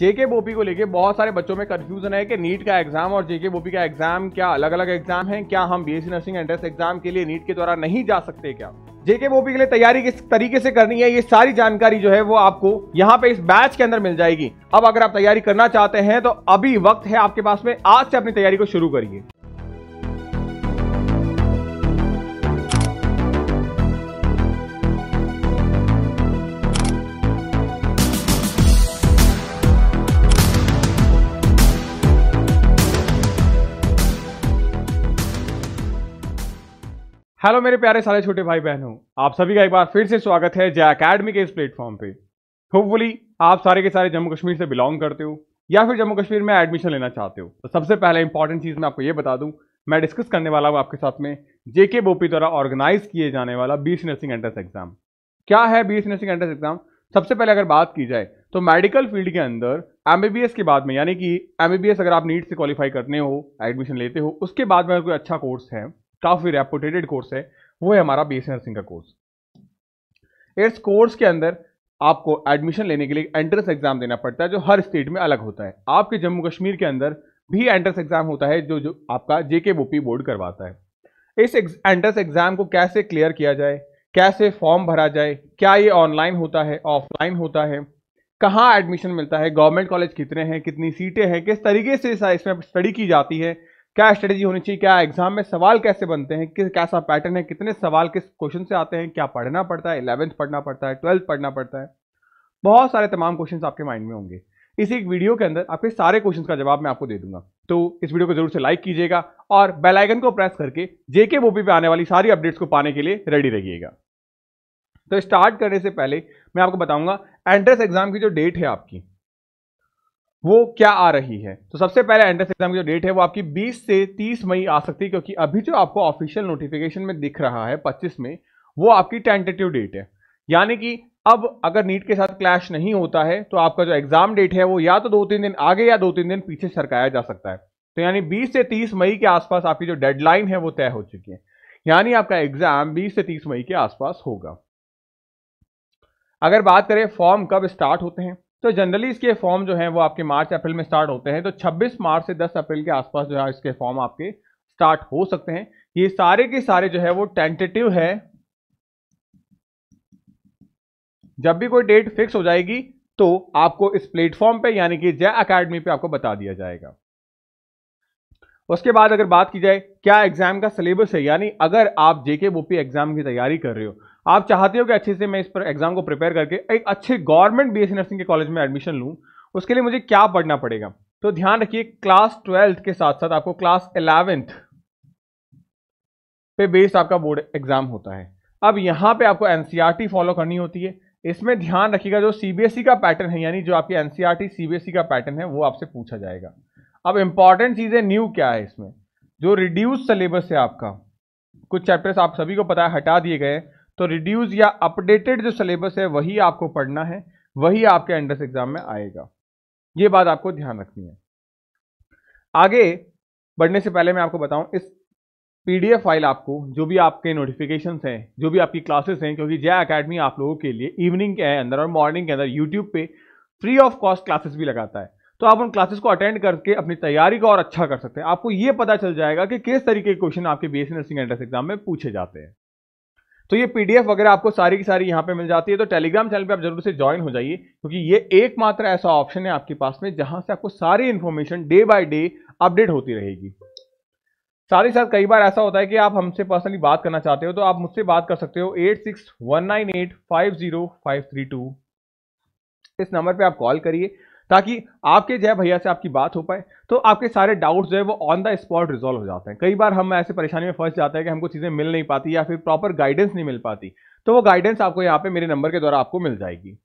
जेके बोपी को लेके बहुत सारे बच्चों में कंफ्यूजन है कि नीट का एग्जाम और जेके बोपी का एग्जाम क्या अलग अलग एग्जाम है क्या हम बीएससी नर्सिंग एंट्रेंस एग्जाम के लिए नीट के द्वारा नहीं जा सकते क्या जेके बोपी के लिए तैयारी किस तरीके से करनी है ये सारी जानकारी जो है वो आपको यहाँ पे इस बैच के अंदर मिल जाएगी अब अगर आप तैयारी करना चाहते हैं तो अभी वक्त है आपके पास में आज से अपनी तैयारी को शुरू करिए हेलो मेरे प्यारे सारे छोटे भाई बहनों आप सभी का एक बार फिर से स्वागत है जय अकेडमी के इस प्लेटफॉर्म पे होपफुली आप सारे के सारे जम्मू कश्मीर से बिलोंग करते हो या फिर जम्मू कश्मीर में एडमिशन लेना चाहते हो तो सबसे पहले इंपॉर्टेंट चीज़ मैं आपको ये बता दूं मैं डिस्कस करने वाला हूँ आपके साथ में जेके बोपी द्वारा ऑर्गेनाइज किए जाने वाला बी नर्सिंग एंट्रेंस एग्जाम क्या है बी नर्सिंग एंट्रेंस एग्जाम सबसे पहले अगर बात की जाए तो मेडिकल फील्ड के अंदर एम के बाद में यानी कि एम अगर आप नीट से क्वालिफाई करने हो एडमिशन लेते हो उसके बाद में कोई अच्छा कोर्स है काफ़ी रेपुटेटेड कोर्स है वो है हमारा बी नर्सिंग का कोर्स इस कोर्स के अंदर आपको एडमिशन लेने के लिए एंट्रेंस एग्जाम देना पड़ता है जो हर स्टेट में अलग होता है आपके जम्मू कश्मीर के अंदर भी एंट्रेंस एग्जाम होता है जो जो आपका जेके बोपी बोर्ड करवाता है इस एंट्रेंस एग्जाम को कैसे क्लियर किया जाए कैसे फॉर्म भरा जाए क्या ये ऑनलाइन होता है ऑफलाइन होता है कहाँ एडमिशन मिलता है गवर्नमेंट कॉलेज कितने हैं कितनी सीटें हैं किस तरीके से इसमें स्टडी की जाती है क्या स्ट्रेटेजी होनी चाहिए क्या एग्जाम में सवाल कैसे बनते हैं किस कैसा पैटर्न है कितने सवाल किस क्वेश्चन से आते हैं क्या पढ़ना पड़ता है इलेवेंथ पढ़ना पड़ता है ट्वेल्थ पढ़ना पड़ता है बहुत सारे तमाम क्वेश्चन आपके माइंड में होंगे इसी एक वीडियो के अंदर आपके सारे क्वेश्चन का जवाब मैं आपको दे दूंगा तो इस वीडियो को जरूर से लाइक कीजिएगा और बेलाइकन को प्रेस करके जेके बोपी पे आने वाली सारी अपडेट्स को पाने के लिए रेडी रहिएगा तो स्टार्ट करने से पहले मैं आपको बताऊंगा एंट्रेंस एग्जाम की जो डेट है आपकी वो क्या आ रही है तो सबसे पहले एंट्रेंस एग्जाम की जो डेट है वो आपकी 20 से 30 मई आ सकती है क्योंकि अभी जो आपको ऑफिशियल नोटिफिकेशन में दिख रहा है 25 में वो आपकी टेंटेटिव डेट है यानी कि अब अगर नीट के साथ क्लैश नहीं होता है तो आपका जो एग्जाम डेट है वो या तो दो तीन दिन आगे या दो तीन दिन पीछे सरकाया जा सकता है तो यानी बीस से तीस मई के आसपास आपकी जो डेडलाइन है वो तय हो चुकी है यानी आपका एग्जाम बीस से तीस मई के आसपास होगा अगर बात करें फॉर्म कब स्टार्ट होते हैं तो जनरली इसके फॉर्म जो है वो आपके मार्च अप्रैल में स्टार्ट होते हैं तो 26 मार्च से 10 अप्रैल के आसपास जो है इसके फॉर्म आपके स्टार्ट हो सकते हैं ये सारे के सारे जो है वो टेंटेटिव है जब भी कोई डेट फिक्स हो जाएगी तो आपको इस प्लेटफॉर्म पे यानी कि जय अकेडमी पे आपको बता दिया जाएगा उसके बाद अगर बात की जाए क्या एग्जाम का सिलेबस है यानी अगर आप जेके बोपी एग्जाम की तैयारी कर रहे हो आप चाहते हो कि अच्छे से मैं इस पर एग्जाम को प्रिपेयर करके एक अच्छे गवर्नमेंट बी एस नर्सिंग के कॉलेज में एडमिशन लूँ उसके लिए मुझे क्या पढ़ना पड़ेगा तो ध्यान रखिए क्लास ट्वेल्थ के साथ साथ आपको क्लास एलेवेंथ पे बेस्ड आपका बोर्ड एग्जाम होता है अब यहाँ पे आपको एनसीईआरटी फॉलो e करनी होती है इसमें ध्यान रखिएगा जो सीबीएसई e का पैटर्न है यानी जो आपकी एनसीईआरटी सीबीएसई का पैटर्न है वो आपसे पूछा जाएगा अब इंपॉर्टेंट चीज़ें न्यू क्या है इसमें जो रिड्यूस सिलेबस है आपका कुछ चैप्टर्स आप सभी को पता है हटा दिए गए तो रिड्यूज या अपडेटेड जो सिलेबस है वही आपको पढ़ना है वही आपके एंट्रेंस एग्जाम में आएगा ये बात आपको ध्यान रखनी है आगे बढ़ने से पहले मैं आपको बताऊं इस पीडीएफ फाइल आपको जो भी आपके नोटिफिकेशन हैं जो भी आपकी क्लासेस हैं क्योंकि जय अकेडमी आप लोगों के लिए इवनिंग के अंदर और मॉर्निंग के अंदर यूट्यूब पे फ्री ऑफ कॉस्ट क्लासेस भी लगाता है तो आप उन क्लासेस को अटेंड करके अपनी तैयारी को और अच्छा कर सकते हैं आपको यह पता चल जाएगा कि किस तरीके के क्वेश्चन आपके B S nursing entrance exam में पूछे जाते हैं तो ये पीडीएफ वगैरह आपको सारी की सारी यहाँ पे मिल जाती है तो टेलीग्राम चैनल पे आप जरूर से ज्वाइन हो जाइए क्योंकि ये एकमात्र ऐसा ऑप्शन है आपके पास में जहां से आपको सारी information day by day update होती रहेगी साथ ही साथ कई बार ऐसा होता है कि आप हमसे पर्सनली बात करना चाहते हो तो आप मुझसे बात कर सकते हो eight six one nine eight five zero five three two इस नंबर पर आप कॉल करिए ताकि आपके जय भैया से आपकी बात हो पाए तो आपके सारे डाउट्स जो है वो ऑन द स्पॉट रिजॉल्व हो जाते हैं कई बार हम ऐसे परेशानी में फंस जाते हैं कि हमको चीज़ें मिल नहीं पाती या फिर प्रॉपर गाइडेंस नहीं मिल पाती तो वो गाइडेंस आपको यहाँ पे मेरे नंबर के द्वारा आपको मिल जाएगी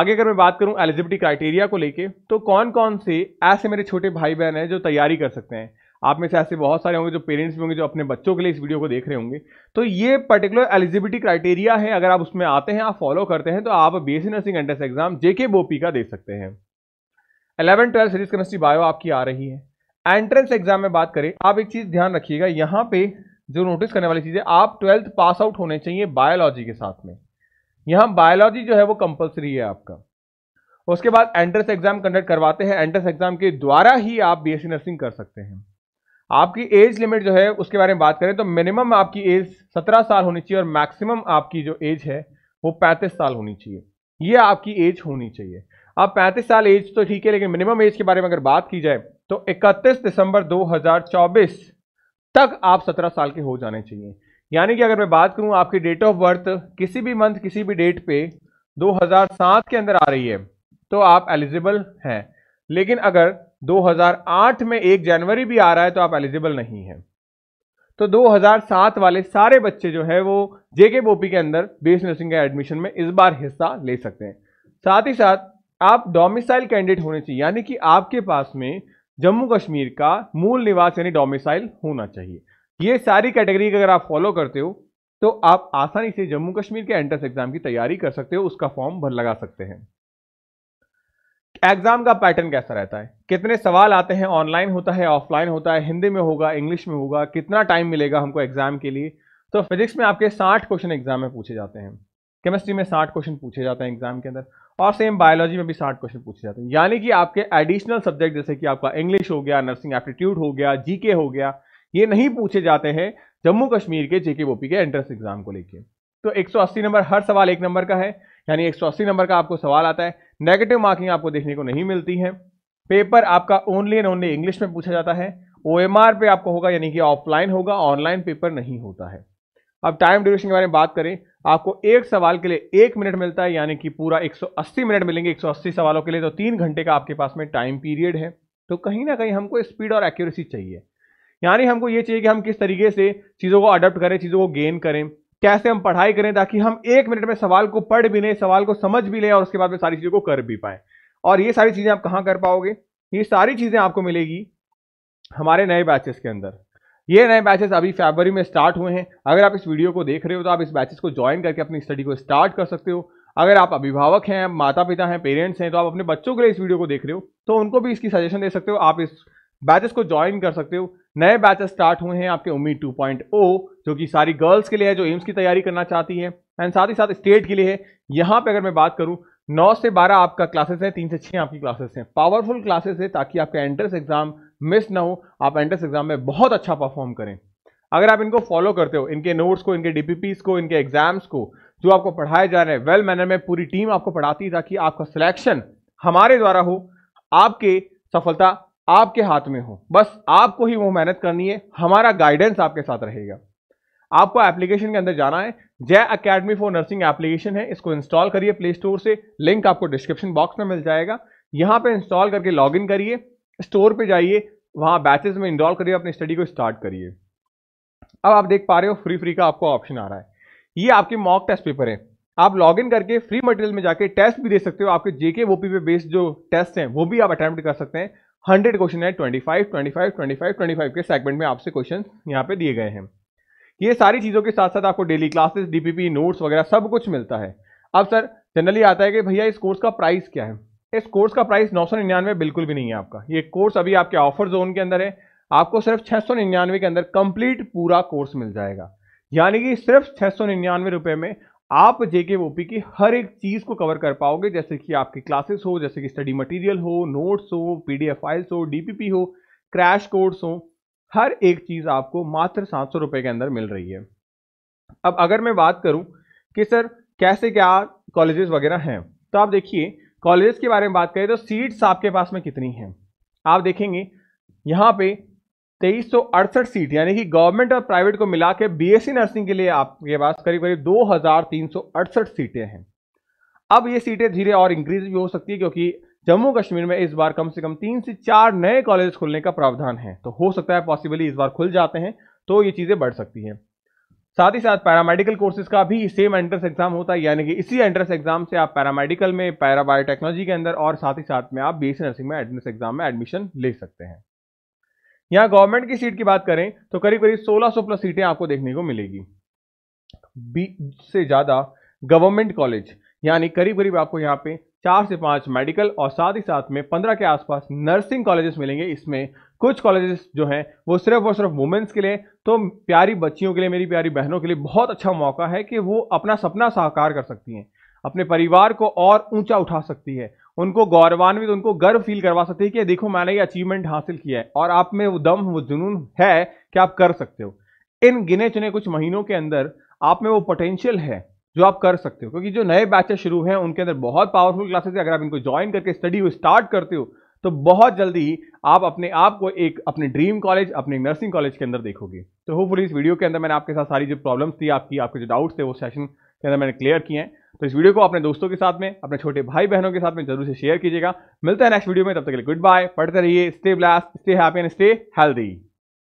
आगे अगर मैं बात करूं एलिजिबिलिटी क्राइटेरिया को लेकर तो कौन कौन से ऐसे मेरे छोटे भाई बहन हैं जो तैयारी कर सकते हैं आप में से ऐसे बहुत सारे होंगे जो पेरेंट्स भी होंगे जो अपने बच्चों के लिए इस वीडियो को देख रहे होंगे तो ये पर्टिकुलर एलिजिबिलिटी क्राइटेरिया है अगर आप उसमें आते हैं आप फॉलो करते हैं तो आप B S nursing entrance exam JK BOPEE का दे सकते हैं eleven twelfth series chemistry bio आपकी आ रही है एंट्रेंस एग्जाम में बात करें आप एक चीज़ ध्यान रखिएगा यहाँ पे जो नोटिस करने वाली चीज़ है आप ट्वेल्थ पास आउट होने चाहिए बायोलॉजी के साथ में यहाँ बायोलॉजी जो है वो कंपलसरी है आपका उसके बाद एंट्रेंस एग्जाम कंडक्ट करवाते हैं एंट्रेंस एग्जाम के द्वारा ही आप बीएससी नर्सिंग e कर सकते हैं आपकी एज लिमिट जो है उसके बारे में बात करें तो मिनिमम आपकी एज सत्रह साल होनी चाहिए और मैक्सिमम आपकी जो एज है वो पैंतीस साल होनी चाहिए ये आपकी एज होनी चाहिए अब पैंतीस साल एज तो ठीक है लेकिन मिनिमम एज के बारे में अगर बात की जाए तो 31 दिसंबर 2024 तक आप सत्रह साल के हो जाने चाहिए यानी कि अगर मैं बात करूं आपकी डेट ऑफ बर्थ किसी भी मंथ किसी भी डेट पे 2007 के अंदर आ रही है तो आप एलिजिबल हैं लेकिन अगर 2008 में एक जनवरी भी आ रहा है तो आप एलिजिबल नहीं हैं तो 2007 वाले सारे बच्चे जो है वो जेके बोपी के अंदर बेस नर्सिंग के एडमिशन में इस बार हिस्सा ले सकते हैं साथ ही साथ आप डोमिसाइल कैंडिडेट होने चाहिए यानी कि आपके पास में जम्मू कश्मीर का मूल निवास यानी डोमिसाइल होना चाहिए ये सारी कैटेगरी अगर आप फॉलो करते हो तो आप आसानी से जम्मू कश्मीर के एंट्रेंस एग्जाम की तैयारी कर सकते हो उसका फॉर्म भर लगा सकते हैं एग्जाम का पैटर्न कैसा रहता है कितने सवाल आते हैं ऑनलाइन होता है ऑफलाइन होता है हिंदी में होगा इंग्लिश में होगा कितना टाइम मिलेगा हमको एग्जाम के लिए तो फिजिक्स में आपके साठ क्वेश्चन एग्जाम में पूछे जाते हैं केमिस्ट्री में साठ क्वेश्चन पूछे जाते हैं एग्जाम के अंदर और सेम बायोलॉजी में भी साठ क्वेश्चन पूछे जाते हैं यानी कि आपके एडिशनल सब्जेक्ट जैसे कि आपका इंग्लिश हो गया नर्सिंग एप्टीट्यूड हो गया जीके हो गया ये नहीं पूछे जाते हैं जम्मू कश्मीर के जेके ओपी के एंट्रेंस एग्जाम को लेकर तो एक नंबर हर सवाल एक नंबर का है यानी एक नंबर का आपको सवाल आता है नेगेटिव मार्किंग आपको देखने को नहीं मिलती है पेपर आपका ओनली एंड ओनली इंग्लिश में पूछा जाता है ओ पे आपको होगा यानी कि ऑफलाइन होगा ऑनलाइन पेपर नहीं होता है अब टाइम ड्यूरेशन के बारे में बात करें आपको एक सवाल के लिए एक मिनट मिलता है यानी कि पूरा 180 मिनट मिलेंगे 180 सवालों के लिए तो तीन घंटे का आपके पास में टाइम पीरियड है तो कहीं ना कहीं हमको स्पीड और एक्यूरेसी चाहिए यानी हमको ये चाहिए कि हम किस तरीके से चीज़ों को अडोप्ट करें चीज़ों को गेन करें कैसे हम पढ़ाई करें ताकि हम एक मिनट में सवाल को पढ़ भी लें सवाल को समझ भी लें और उसके बाद में सारी चीज़ों को कर भी पाएं और ये सारी चीज़ें आप कहाँ कर पाओगे ये सारी चीज़ें आपको मिलेगी हमारे नए बैचेस के अंदर ये नए बैचेस अभी फरवरी में स्टार्ट हुए हैं अगर आप इस वीडियो को देख रहे हो तो आप इस बैचेस को ज्वाइन करके अपनी स्टडी को स्टार्ट कर सकते हो अगर आप अभिभावक हैं माता पिता हैं पेरेंट्स हैं तो आप अपने बच्चों के लिए इस वीडियो को देख रहे हो तो उनको भी इसकी सजेशन दे सकते हो आप इस बैचेस को ज्वाइन कर सकते हो नए बैचेस स्टार्ट हुए हैं आपके उम्मीद टू जो कि सारी गर्ल्स के लिए है जो एम्स की तैयारी करना चाहती है एंड साथ ही साथ स्टेट के लिए है यहाँ पे अगर मैं बात करूँ नौ से बारह आपका क्लासेस है तीन से छः आपकी क्लासेस हैं पावरफुल क्लासेस है ताकि आपका एंट्रेंस एग्जाम मिस ना हो आप एंट्रेंस एग्जाम में बहुत अच्छा परफॉर्म करें अगर आप इनको फॉलो करते हो इनके नोट्स को इनके डी को इनके एग्जाम्स को जो आपको पढ़ाए जा रहे हैं वेल मैनर में पूरी टीम आपको पढ़ाती है ताकि आपका सिलेक्शन हमारे द्वारा हो आपके सफलता आपके हाथ में हो बस आपको ही वो मेहनत करनी है हमारा गाइडेंस आपके साथ रहेगा आपको एप्लीकेशन के अंदर जाना है जय अकेडमी फॉर नर्सिंग एप्लीकेशन है इसको इंस्टॉल करिए प्ले स्टोर से लिंक आपको डिस्क्रिप्शन बॉक्स में मिल जाएगा यहाँ पे इंस्टॉल करके लॉगिन करिए स्टोर पे जाइए वहाँ बैचेज में इंस्टॉल करिए अपनी स्टडी को स्टार्ट करिए अब आप देख पा रहे हो फ्री फ्री का आपको ऑप्शन आ रहा है ये आपके मॉक टेस्ट पेपर है आप लॉग इन करके फ्री मटेरियल में जाके टेस्ट भी दे सकते हो आपके जेके वोपी पे बेस्ड जो टेस्ट हैं वो भी आप अटैम्प्ट कर सकते हैं हंड्रेड क्वेश्चन है twenty five twenty five twenty five twenty five के सेगमेंट में आपसे क्वेश्चन यहाँ पे दिए गए हैं ये सारी चीज़ों के साथ साथ आपको डेली क्लासेस डीपीपी नोट्स वगैरह सब कुछ मिलता है अब सर जनरली आता है कि भैया इस कोर्स का प्राइस क्या है इस कोर्स का प्राइस नौ सौ निन्यानवे बिल्कुल भी नहीं है आपका ये कोर्स अभी आपके ऑफर जोन के अंदर है आपको सिर्फ छः सौ निन्यानवे के अंदर कंप्लीट पूरा कोर्स मिल जाएगा यानी कि सिर्फ छः सौ निन्यानवे रुपये में आप जेके पी की हर एक चीज़ को कवर कर पाओगे जैसे कि आपकी क्लासेस हो जैसे कि स्टडी मटेरियल हो नोट्स हो पीडीएफ फाइल्स हो डीपीपी हो क्रैश कोर्स हो हर एक चीज़ आपको मात्र सात सौ रुपए के अंदर मिल रही है अब अगर मैं बात करूं कि सर कैसे क्या कॉलेजेस वगैरह हैं तो आप देखिए कॉलेजेस के बारे में बात करें तो सीट्स आपके पास में कितनी हैं आप देखेंगे यहाँ पे तेईस सौ अड़सठ सीट यानी कि गवर्नमेंट और प्राइवेट को मिला के बी e नर्सिंग के लिए आपके पास करीब करीब दो सीटें हैं अब ये सीटें धीरे और इंक्रीज भी हो सकती है क्योंकि जम्मू कश्मीर में इस बार कम से कम तीन से चार नए कॉलेज खुलने का प्रावधान है तो हो सकता है पॉसिबली इस बार खुल जाते हैं तो ये चीज़ें बढ़ सकती हैं साथ ही साथ पैरामेडिकल कोर्सेज का भी सेम एंट्रेंस एग्जाम होता है यानी कि इसी एंट्रेंस एग्जाम से आप पैरामेडिकल में पैरा बायोटेक्नोलॉजी के अंदर और साथ ही साथ में आप बी नर्सिंग में एंट्रेंस एग्जाम में एडमिशन ले सकते हैं यहाँ गवर्नमेंट की सीट की बात करें तो करीब करीब 1600 प्लस सीटें आपको देखने को मिलेगी बी से ज़्यादा गवर्नमेंट कॉलेज यानी करीब करीब आपको यहाँ पे चार से पाँच मेडिकल और साथ ही साथ में पंद्रह के आसपास नर्सिंग कॉलेजेस मिलेंगे इसमें कुछ कॉलेजेस जो हैं वो सिर्फ और सिर्फ वुमेंस के लिए तो प्यारी बच्चियों के लिए मेरी प्यारी बहनों के लिए बहुत अच्छा मौका है कि वो अपना सपना साकार कर सकती हैं अपने परिवार को और ऊंचा उठा सकती है उनको गौरवान्वित उनको गर्व फील करवा सकती है कि देखो मैंने ये अचीवमेंट हासिल किया है और आप में वो दम वो जुनून है कि आप कर सकते हो इन गिने चुने कुछ महीनों के अंदर आप में वो पोटेंशियल है जो आप कर सकते हो क्योंकि जो नए बैचेस शुरू हैं उनके अंदर बहुत पावरफुल क्लासेस है अगर आप इनको ज्वाइन करके स्टडी को स्टार्ट करते हो तो बहुत जल्दी आप अपने आप को एक अपने ड्रीम कॉलेज अपने नर्सिंग कॉलेज के अंदर देखोगे तो होपफुली इस वीडियो के अंदर मैंने आपके साथ सारी जो प्रॉब्लम्स थी आपकी आपके जो डाउट्स थे वो सेशन के अंदर मैंने क्लियर किए हैं तो इस वीडियो को अपने दोस्तों के साथ में अपने छोटे भाई बहनों के साथ में जरूर से शेयर कीजिएगा मिलता है नेक्स्ट वीडियो में तब तक के लिए गुड बाय पढ़ते रहिए stay blast stay happy and stay healthy